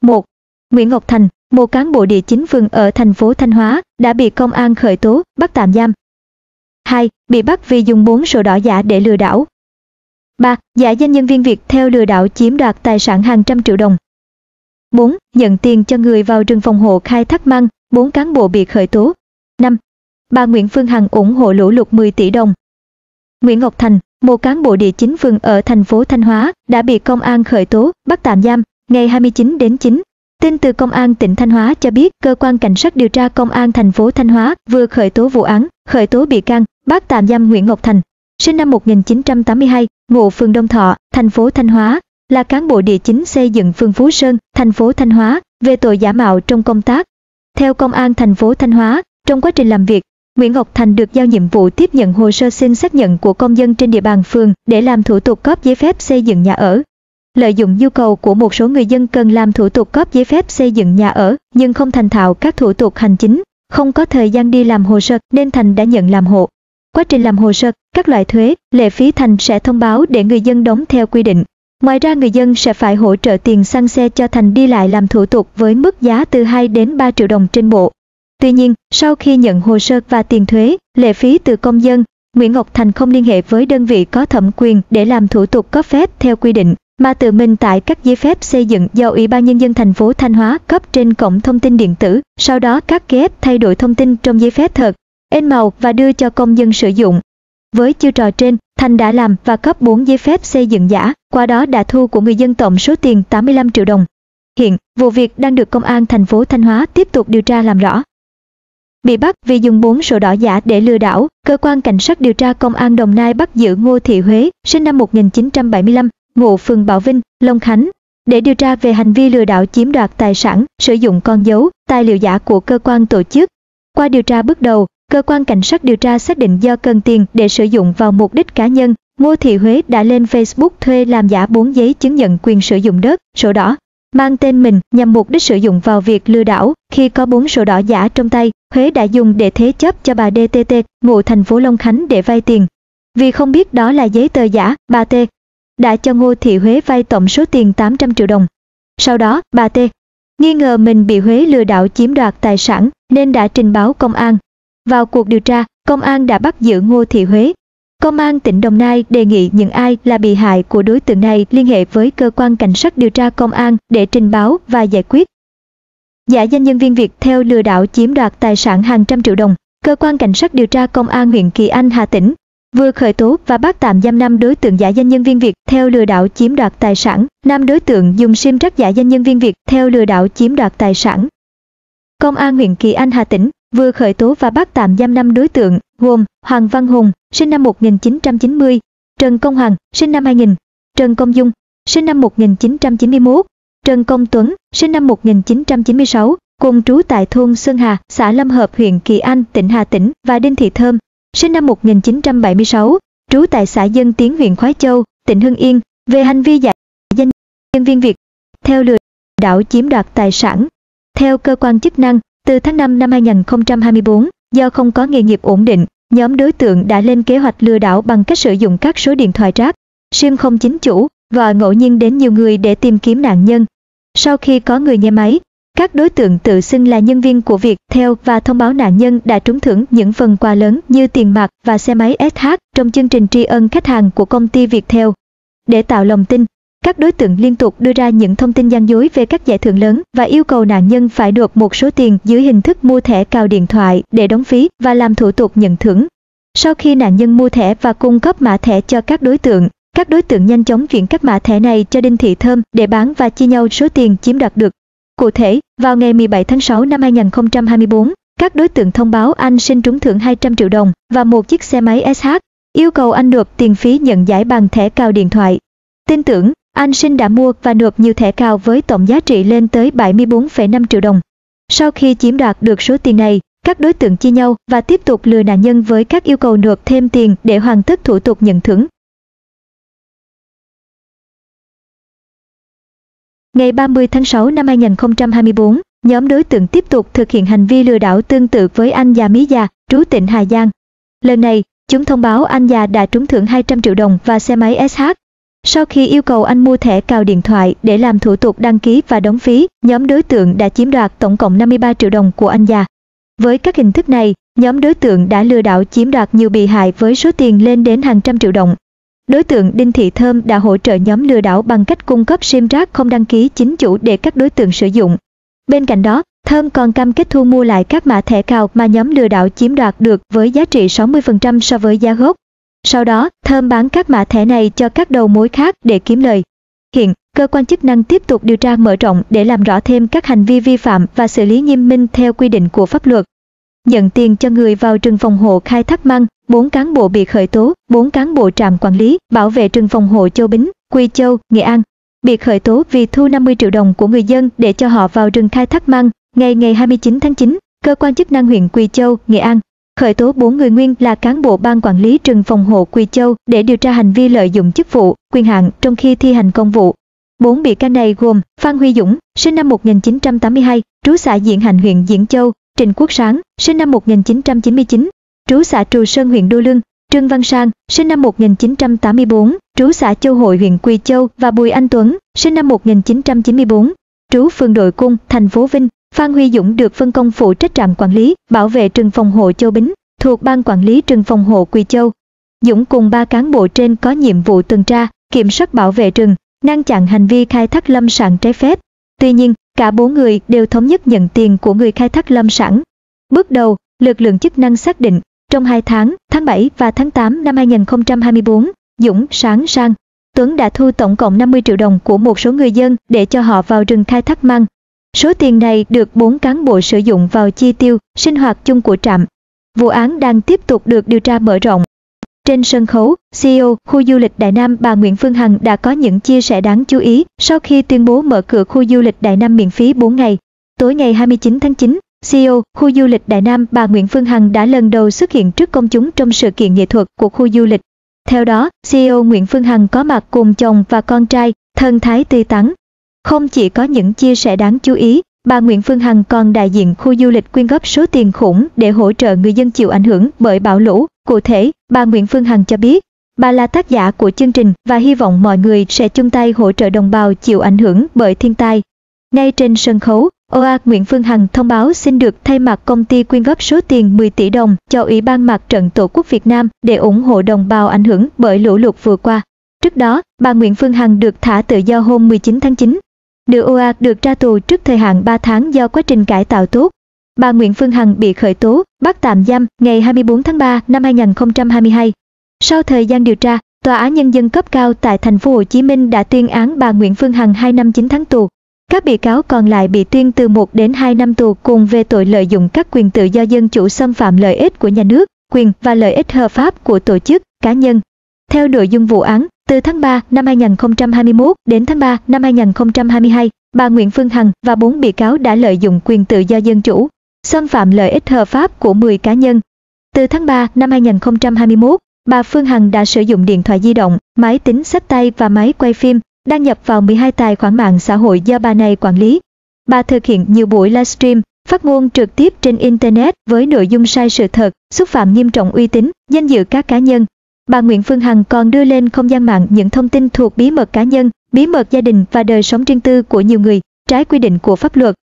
1. Nguyễn Ngọc Thành, một cán bộ địa chính phường ở thành phố Thanh Hóa, đã bị công an khởi tố, bắt tạm giam. 2. Bị bắt vì dùng 4 sổ đỏ giả để lừa đảo. 3. Giả danh nhân viên Việt theo lừa đảo chiếm đoạt tài sản hàng trăm triệu đồng. 4. Nhận tiền cho người vào rừng phòng hộ khai thác măng, 4 cán bộ bị khởi tố. 5. Bà Nguyễn Phương Hằng ủng hộ lũ lụt 10 tỷ đồng. Nguyễn Ngọc Thành, một cán bộ địa chính phường ở thành phố Thanh Hóa, đã bị công an khởi tố, bắt tạm giam, Ngày 29 đến 9, tin từ Công an tỉnh Thanh Hóa cho biết cơ quan cảnh sát điều tra Công an thành phố Thanh Hóa vừa khởi tố vụ án, khởi tố bị can, bắt tạm giam Nguyễn Ngọc Thành, sinh năm 1982, ngụ phường Đông Thọ, thành phố Thanh Hóa, là cán bộ địa chính xây dựng phường Phú Sơn, thành phố Thanh Hóa, về tội giả mạo trong công tác. Theo Công an thành phố Thanh Hóa, trong quá trình làm việc, Nguyễn Ngọc Thành được giao nhiệm vụ tiếp nhận hồ sơ xin xác nhận của công dân trên địa bàn phường để làm thủ tục cấp giấy phép xây dựng nhà ở, lợi dụng nhu cầu của một số người dân cần làm thủ tục cấp giấy phép xây dựng nhà ở nhưng không thành thạo các thủ tục hành chính, không có thời gian đi làm hồ sơ nên Thành đã nhận làm hộ. Quá trình làm hồ sơ, các loại thuế, lệ phí Thành sẽ thông báo để người dân đóng theo quy định. Ngoài ra người dân sẽ phải hỗ trợ tiền xăng xe cho Thành đi lại làm thủ tục với mức giá từ 2 đến 3 triệu đồng trên bộ. Tuy nhiên, sau khi nhận hồ sơ và tiền thuế, lệ phí từ công dân, Nguyễn Ngọc Thành không liên hệ với đơn vị có thẩm quyền để làm thủ tục cấp phép theo quy định mà tự mình tại các giấy phép xây dựng do Ủy ban Nhân dân thành phố Thanh Hóa cấp trên cổng thông tin điện tử, sau đó cắt ghép thay đổi thông tin trong giấy phép thật, in màu và đưa cho công dân sử dụng. Với chiêu trò trên, Thành đã làm và cấp 4 giấy phép xây dựng giả, qua đó đã thu của người dân tổng số tiền 85 triệu đồng. Hiện, vụ việc đang được Công an thành phố Thanh Hóa tiếp tục điều tra làm rõ. Bị bắt vì dùng 4 sổ đỏ giả để lừa đảo, cơ quan cảnh sát điều tra Công an Đồng Nai bắt giữ Ngô Thị Huế, sinh năm 1975, ngụ phường Bảo Vinh, Long Khánh, để điều tra về hành vi lừa đảo chiếm đoạt tài sản, sử dụng con dấu, tài liệu giả của cơ quan tổ chức. Qua điều tra bước đầu, cơ quan cảnh sát điều tra xác định do cần tiền để sử dụng vào mục đích cá nhân, Ngô Thị Huế đã lên Facebook thuê làm giả 4 giấy chứng nhận quyền sử dụng đất, sổ đỏ, mang tên mình nhằm mục đích sử dụng vào việc lừa đảo. Khi có 4 sổ đỏ giả trong tay, Huế đã dùng để thế chấp cho bà DTT, ngụ thành phố Long Khánh để vay tiền. Vì không biết đó là giấy tờ giả, bà T đã cho Ngô Thị Huế vay tổng số tiền 800 triệu đồng. Sau đó, bà T. nghi ngờ mình bị Huế lừa đảo chiếm đoạt tài sản nên đã trình báo công an. Vào cuộc điều tra, công an đã bắt giữ Ngô Thị Huế. Công an tỉnh Đồng Nai đề nghị những ai là bị hại của đối tượng này liên hệ với cơ quan cảnh sát điều tra công an để trình báo và giải quyết. Giả danh nhân viên Việt theo lừa đảo chiếm đoạt tài sản hàng trăm triệu đồng, cơ quan cảnh sát điều tra công an huyện Kỳ Anh Hà Tĩnh vừa khởi tố và bắt tạm giam năm đối tượng giả danh nhân viên Việt theo lừa đảo chiếm đoạt tài sản, năm đối tượng dùng sim rác giả danh nhân viên Việt theo lừa đảo chiếm đoạt tài sản. Công an huyện Kỳ Anh Hà Tĩnh vừa khởi tố và bắt tạm giam năm đối tượng gồm Hoàng Văn Hùng, sinh năm 1990, Trần Công Hoàng, sinh năm 2000, Trần Công Dung, sinh năm 1991, Trần Công Tuấn, sinh năm 1996, cùng trú tại thôn Sơn Hà, xã Lâm Hợp, huyện Kỳ Anh, tỉnh Hà Tĩnh và Đinh Thị Thơm, sinh năm 1976, trú tại xã Dân Tiến huyện Khói Châu, tỉnh Hưng Yên, về hành vi giả danh nhân viên Việt, theo lừa đảo chiếm đoạt tài sản. Theo cơ quan chức năng, từ tháng 5 năm 2024, do không có nghề nghiệp ổn định, nhóm đối tượng đã lên kế hoạch lừa đảo bằng cách sử dụng các số điện thoại rác, sim không chính chủ và ngẫu nhiên đến nhiều người để tìm kiếm nạn nhân. Sau khi có người nghe máy, các đối tượng tự xưng là nhân viên của Việt theo và thông báo nạn nhân đã trúng thưởng những phần quà lớn như tiền mặt và xe máy SH trong chương trình tri ân khách hàng của công ty Viettel. Để tạo lòng tin, các đối tượng liên tục đưa ra những thông tin gian dối về các giải thưởng lớn và yêu cầu nạn nhân phải nộp một số tiền dưới hình thức mua thẻ cào điện thoại để đóng phí và làm thủ tục nhận thưởng. Sau khi nạn nhân mua thẻ và cung cấp mã thẻ cho các đối tượng, các đối tượng nhanh chóng chuyển các mã thẻ này cho Đinh Thị Thơm để bán và chia nhau số tiền chiếm đoạt được. Cụ thể, vào ngày 17 tháng 6 năm 2024, các đối tượng thông báo anh xin trúng thưởng 200 triệu đồng và một chiếc xe máy SH, yêu cầu anh nộp tiền phí nhận giải bằng thẻ cào điện thoại. Tin tưởng, anh Sinh đã mua và nộp nhiều thẻ cào với tổng giá trị lên tới 74,5 triệu đồng. Sau khi chiếm đoạt được số tiền này, các đối tượng chia nhau và tiếp tục lừa nạn nhân với các yêu cầu nộp thêm tiền để hoàn tất thủ tục nhận thưởng. Ngày 30 tháng 6 năm 2024, nhóm đối tượng tiếp tục thực hiện hành vi lừa đảo tương tự với anh già Mỹ già, trú tỉnh Hà Giang. Lần này, chúng thông báo anh già đã trúng thưởng 200 triệu đồng và xe máy SH. Sau khi yêu cầu anh mua thẻ cào điện thoại để làm thủ tục đăng ký và đóng phí, nhóm đối tượng đã chiếm đoạt tổng cộng 53 triệu đồng của anh già. Với các hình thức này, nhóm đối tượng đã lừa đảo chiếm đoạt nhiều bị hại với số tiền lên đến hàng trăm triệu đồng. Đối tượng Đinh Thị Thơm đã hỗ trợ nhóm lừa đảo bằng cách cung cấp sim rác không đăng ký chính chủ để các đối tượng sử dụng. Bên cạnh đó, Thơm còn cam kết thu mua lại các mã thẻ cào mà nhóm lừa đảo chiếm đoạt được với giá trị 60% so với giá gốc. Sau đó, Thơm bán các mã thẻ này cho các đầu mối khác để kiếm lời. Hiện, cơ quan chức năng tiếp tục điều tra mở rộng để làm rõ thêm các hành vi vi phạm và xử lý nghiêm minh theo quy định của pháp luật nhận tiền cho người vào rừng phòng hộ khai thác măng, 4 cán bộ bị khởi tố, 4 cán bộ trạm quản lý, bảo vệ rừng phòng hộ Châu Bính, Quy Châu, Nghệ An. Bị khởi tố vì thu 50 triệu đồng của người dân để cho họ vào rừng khai thác măng. Ngày ngày 29 tháng 9, cơ quan chức năng huyện Quy Châu, Nghệ An khởi tố 4 người nguyên là cán bộ ban quản lý rừng phòng hộ Quy Châu để điều tra hành vi lợi dụng chức vụ, quyền hạn trong khi thi hành công vụ. Bốn bị can này gồm Phan Huy Dũng, sinh năm 1982, trú xã Diễn Hành huyện Diễn Châu, Trịnh Quốc Sáng, sinh năm 1999, trú xã Trù Sơn huyện Đô Lương, Trương Văn Sang, sinh năm 1984, trú xã Châu Hội huyện Quỳ Châu và Bùi Anh Tuấn, sinh năm 1994, trú phường Đội Cung, thành phố Vinh. Phan Huy Dũng được phân công phụ trách trạm quản lý, bảo vệ trường phòng hộ Châu Bính, thuộc ban quản lý trường phòng hộ Quỳ Châu. Dũng cùng ba cán bộ trên có nhiệm vụ tuần tra, kiểm soát bảo vệ rừng, ngăn chặn hành vi khai thác lâm sản trái phép. Tuy nhiên, Cả bốn người đều thống nhất nhận tiền của người khai thác lâm sản. Bước đầu, lực lượng chức năng xác định, trong 2 tháng, tháng 7 và tháng 8 năm 2024, Dũng, Sáng, Sang, Tuấn đã thu tổng cộng 50 triệu đồng của một số người dân để cho họ vào rừng khai thác măng. Số tiền này được bốn cán bộ sử dụng vào chi tiêu, sinh hoạt chung của trạm. Vụ án đang tiếp tục được điều tra mở rộng. Trên sân khấu, CEO khu du lịch Đại Nam bà Nguyễn Phương Hằng đã có những chia sẻ đáng chú ý sau khi tuyên bố mở cửa khu du lịch Đại Nam miễn phí 4 ngày. Tối ngày 29 tháng 9, CEO khu du lịch Đại Nam bà Nguyễn Phương Hằng đã lần đầu xuất hiện trước công chúng trong sự kiện nghệ thuật của khu du lịch. Theo đó, CEO Nguyễn Phương Hằng có mặt cùng chồng và con trai, thân thái tươi tắn. Không chỉ có những chia sẻ đáng chú ý, bà Nguyễn Phương Hằng còn đại diện khu du lịch quyên góp số tiền khủng để hỗ trợ người dân chịu ảnh hưởng bởi bão lũ, Cụ thể, bà Nguyễn Phương Hằng cho biết, bà là tác giả của chương trình và hy vọng mọi người sẽ chung tay hỗ trợ đồng bào chịu ảnh hưởng bởi thiên tai. Ngay trên sân khấu, OA Nguyễn Phương Hằng thông báo xin được thay mặt công ty quyên góp số tiền 10 tỷ đồng cho Ủy ban Mặt trận Tổ quốc Việt Nam để ủng hộ đồng bào ảnh hưởng bởi lũ lụt vừa qua. Trước đó, bà Nguyễn Phương Hằng được thả tự do hôm 19 tháng 9. Nữ OA được ra tù trước thời hạn 3 tháng do quá trình cải tạo tốt, bà Nguyễn Phương Hằng bị khởi tố, bắt tạm giam ngày 24 tháng 3 năm 2022. Sau thời gian điều tra, Tòa án Nhân dân cấp cao tại thành phố Hồ Chí Minh đã tuyên án bà Nguyễn Phương Hằng 2 năm 9 tháng tù. Các bị cáo còn lại bị tuyên từ 1 đến 2 năm tù cùng về tội lợi dụng các quyền tự do dân chủ xâm phạm lợi ích của nhà nước, quyền và lợi ích hợp pháp của tổ chức, cá nhân. Theo nội dung vụ án, từ tháng 3 năm 2021 đến tháng 3 năm 2022, bà Nguyễn Phương Hằng và bốn bị cáo đã lợi dụng quyền tự do dân chủ, xâm phạm lợi ích hợp pháp của 10 cá nhân. Từ tháng 3 năm 2021, bà Phương Hằng đã sử dụng điện thoại di động, máy tính sách tay và máy quay phim, đăng nhập vào 12 tài khoản mạng xã hội do bà này quản lý. Bà thực hiện nhiều buổi livestream, phát ngôn trực tiếp trên Internet với nội dung sai sự thật, xúc phạm nghiêm trọng uy tín, danh dự các cá nhân. Bà Nguyễn Phương Hằng còn đưa lên không gian mạng những thông tin thuộc bí mật cá nhân, bí mật gia đình và đời sống riêng tư của nhiều người, trái quy định của pháp luật,